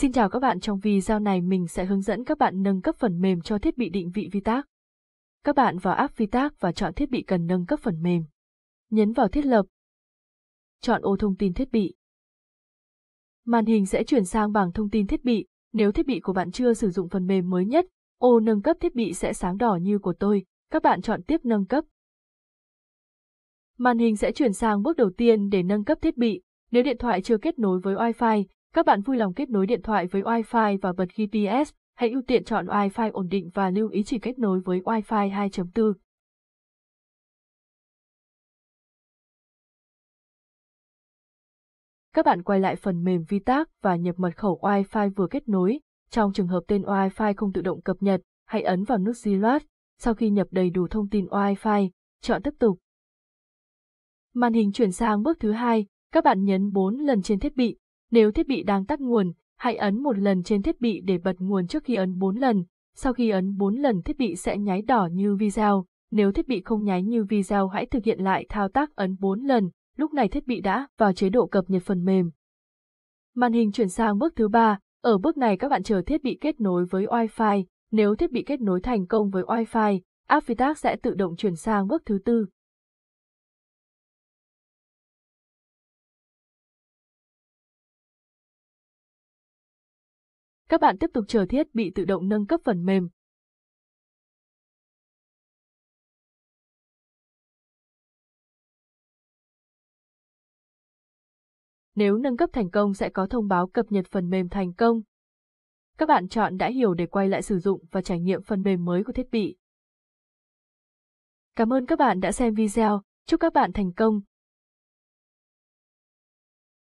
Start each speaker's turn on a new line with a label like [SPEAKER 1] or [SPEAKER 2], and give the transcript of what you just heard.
[SPEAKER 1] Xin chào các bạn trong video này mình sẽ hướng dẫn các bạn nâng cấp phần mềm cho thiết bị định vị ViTAC. Các bạn vào app ViTAC và chọn thiết bị cần nâng cấp phần mềm. Nhấn vào thiết lập. Chọn ô thông tin thiết bị. Màn hình sẽ chuyển sang bảng thông tin thiết bị. Nếu thiết bị của bạn chưa sử dụng phần mềm mới nhất, ô nâng cấp thiết bị sẽ sáng đỏ như của tôi. Các bạn chọn tiếp nâng cấp. Màn hình sẽ chuyển sang bước đầu tiên để nâng cấp thiết bị. Nếu điện thoại chưa kết nối với Wi-Fi, các bạn vui lòng kết nối điện thoại với Wi-Fi và bật GPS, hãy ưu tiên chọn Wi-Fi ổn định và lưu ý chỉ kết nối với
[SPEAKER 2] Wi-Fi 2.4. Các bạn quay lại phần mềm VTAC và nhập mật khẩu
[SPEAKER 1] Wi-Fi vừa kết nối. Trong trường hợp tên Wi-Fi không tự động cập nhật, hãy ấn vào nút Reload. Sau khi nhập đầy đủ thông tin Wi-Fi, chọn tiếp tục. Màn hình chuyển sang bước thứ hai, các bạn nhấn 4 lần trên thiết bị nếu thiết bị đang tắt nguồn, hãy ấn một lần trên thiết bị để bật nguồn trước khi ấn 4 lần. Sau khi ấn 4 lần thiết bị sẽ nháy đỏ như video. Nếu thiết bị không nháy như video hãy thực hiện lại thao tác ấn 4 lần, lúc này thiết bị đã vào chế độ cập nhật phần mềm. Màn hình chuyển sang bước thứ 3, ở bước này các bạn chờ thiết bị kết nối với Wi-Fi, nếu thiết bị kết nối thành công với Wi-Fi,
[SPEAKER 2] Avitac sẽ tự động chuyển sang bước thứ 4. Các bạn tiếp tục chờ thiết bị tự động nâng cấp phần mềm. Nếu nâng cấp thành công sẽ có thông báo cập nhật phần mềm thành
[SPEAKER 1] công. Các bạn chọn đã hiểu để quay lại sử dụng và trải nghiệm phần mềm mới của thiết bị.
[SPEAKER 2] Cảm ơn các bạn đã xem video, chúc các bạn thành công.